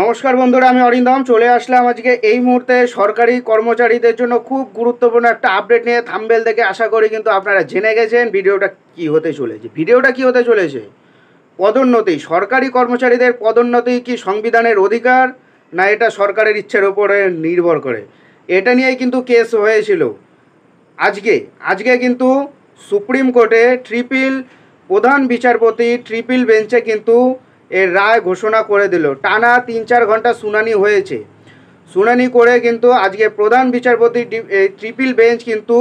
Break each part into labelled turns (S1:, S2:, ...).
S1: নমস্কার বন্ধুরা আমি অরিন্দম চলে আসলাম আজকে এই মুহূর্তে সরকারি কর্মচারীদের জন্য খুব গুরুত্বপূর্ণ একটা আপডেট নিয়ে থাম্বেল দেখে আশা করি কিন্তু আপনারা জেনে গেছেন ভিডিওটা কি হতে চলেছে ভিডিওটা কি হতে চলেছে পদোন্নতি সরকারি কর্মচারীদের পদোন্নতি কি সংবিধানের অধিকার না এটা সরকারের ইচ্ছের ওপরে নির্ভর করে এটা নিয়েই কিন্তু কেস হয়েছিল আজকে আজকে কিন্তু সুপ্রিম কোর্টে ট্রিপিল প্রধান বিচারপতি ট্রিপিল বেঞ্চে কিন্তু এর রায় ঘোষণা করে দিল টানা তিন চার ঘন্টা শুনানি হয়েছে শুনানি করে কিন্তু আজকে প্রধান বিচারপতি ট্রিপল বেঞ্চ কিন্তু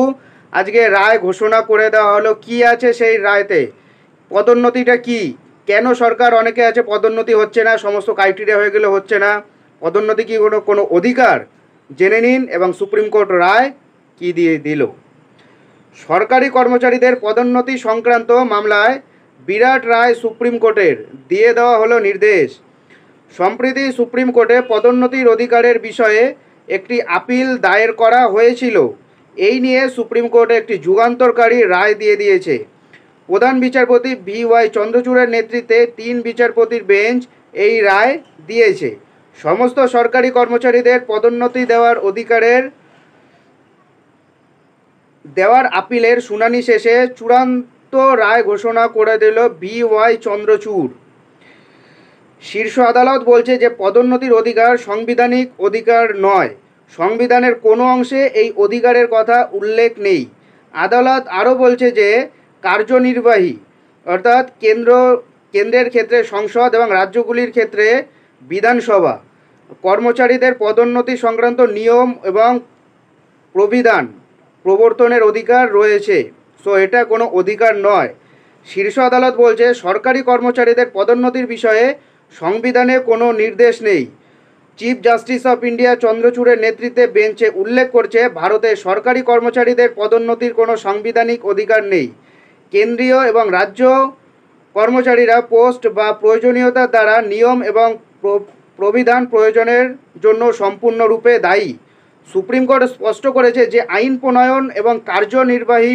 S1: আজকে রায় ঘোষণা করে দেওয়া হলো কি আছে সেই রায়তে পদোন্নতিটা কি কেন সরকার অনেকে আছে পদোন্নতি হচ্ছে না সমস্ত ক্রাইটেরিয়া হয়ে গেলে হচ্ছে না পদোন্নতি কি কোনো কোনো অধিকার জেনে নিন এবং সুপ্রিম কোর্ট রায় কি দিয়ে দিল সরকারি কর্মচারীদের পদোন্নতি সংক্রান্ত মামলায় বিরাট রায় সুপ্রিম কোর্টের দিয়ে দেওয়া হলো নির্দেশ সম্প্রতি সুপ্রিম কোর্টে পদোন্নতির অধিকারের বিষয়ে একটি আপিল দায়ের করা হয়েছিল এই নিয়ে সুপ্রিম কোর্টে একটি যুগান্তরকারী রায় দিয়ে দিয়েছে প্রধান বিচারপতি ভি ওয়াই চন্দ্রচূড়ের নেতৃত্বে তিন বিচারপতির বেঞ্চ এই রায় দিয়েছে সমস্ত সরকারি কর্মচারীদের পদোন্নতি দেওয়ার অধিকারের দেওয়ার আপিলের শুনানি শেষে চূড়ান্ত রায় ঘোষণা করে দিল বি ওয়াই চন্দ্রচূড় শীর্ষ আদালত বলছে যে পদোন্নতির অধিকার সাংবিধানিক অধিকার নয় সংবিধানের কোনো অংশে এই অধিকারের কথা উল্লেখ নেই আদালত আরও বলছে যে কার্যনির্বাহী অর্থাৎ কেন্দ্র কেন্দ্রের ক্ষেত্রে সংসদ এবং রাজ্যগুলির ক্ষেত্রে বিধানসভা কর্মচারীদের পদোন্নতি সংক্রান্ত নিয়ম এবং প্রবিধান প্রবর্তনের অধিকার রয়েছে সো এটা কোনো অধিকার নয় শীর্ষ আদালত বলছে সরকারি কর্মচারীদের পদোন্নতির বিষয়ে সংবিধানে কোনো নির্দেশ নেই চিফ জাস্টিস অফ ইন্ডিয়া চন্দ্রচূড়ের নেতৃত্বে বেঞ্চে উল্লেখ করছে ভারতে সরকারি কর্মচারীদের পদোন্নতির কোনো সাংবিধানিক অধিকার নেই কেন্দ্রীয় এবং রাজ্য কর্মচারীরা পোস্ট বা প্রয়োজনীয়তার দ্বারা নিয়ম এবং প্রবিধান প্রয়োজনের জন্য সম্পূর্ণরূপে দায়ী সুপ্রিম কোর্ট স্পষ্ট করেছে যে আইন প্রণয়ন এবং কার্যনির্বাহী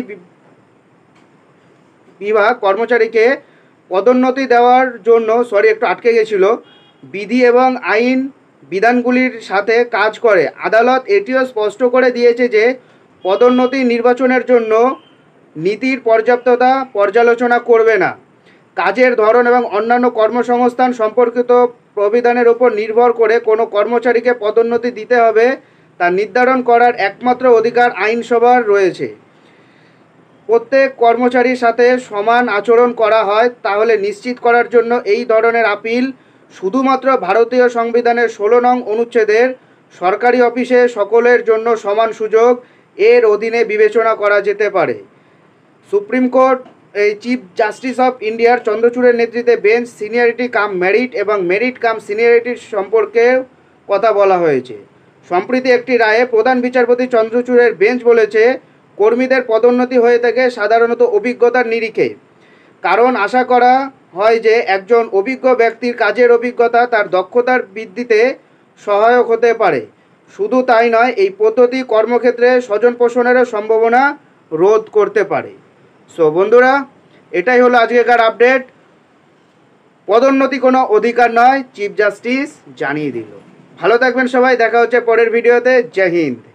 S1: বিভাগ কর্মচারীকে পদোন্নতি দেওয়ার জন্য সরি একটু আটকে গেছিল বিধি এবং আইন বিধানগুলির সাথে কাজ করে আদালত এটিও স্পষ্ট করে দিয়েছে যে পদোন্নতি নির্বাচনের জন্য নীতির পর্যাপ্ততা পর্যালোচনা করবে না কাজের ধরন এবং অন্যান্য কর্মসংস্থান সম্পর্কিত প্রবিধানের ওপর নির্ভর করে কোনো কর্মচারীকে পদোন্নতি দিতে হবে তা নির্ধারণ করার একমাত্র অধিকার আইনসভার রয়েছে প্রত্যেক কর্মচারীর সাথে সমান আচরণ করা হয় তাহলে নিশ্চিত করার জন্য এই ধরনের আপিল শুধুমাত্র ভারতীয় সংবিধানের ষোলো নং অনুচ্ছেদের সরকারি অফিসে সকলের জন্য সমান সুযোগ এর অধীনে বিবেচনা করা যেতে পারে সুপ্রিম কোর্ট এই চিফ জাস্টিস অফ ইন্ডিয়ার চন্দ্রচূড়ের নেতৃত্বে বেঞ্চ সিনিয়রিটি কাম মেরিট এবং মেরিট কাম সিনিয়রিটির সম্পর্কে কথা বলা হয়েছে সম্প্রতি একটি রায়ে প্রধান বিচারপতি চন্দ্রচূড়ের বেঞ্চ বলেছে কর্মীদের পদোন্নতি হয়ে থাকে সাধারণত অভিজ্ঞতার নিরিখে কারণ আশা করা হয় যে একজন অভিজ্ঞ ব্যক্তির কাজের অভিজ্ঞতা তার দক্ষতার বৃদ্ধিতে সহায়ক হতে পারে শুধু তাই নয় এই পদ্ধতি কর্মক্ষেত্রে স্বজন পোষণেরও সম্ভাবনা রোধ করতে পারে সো বন্ধুরা এটাই হলো আজকেকার আপডেট পদোন্নতি কোনো অধিকার নয় চিফ জাস্টিস জানিয়ে দিল ভালো থাকবেন সবাই দেখা হচ্ছে পরের ভিডিওতে জয় হিন্দ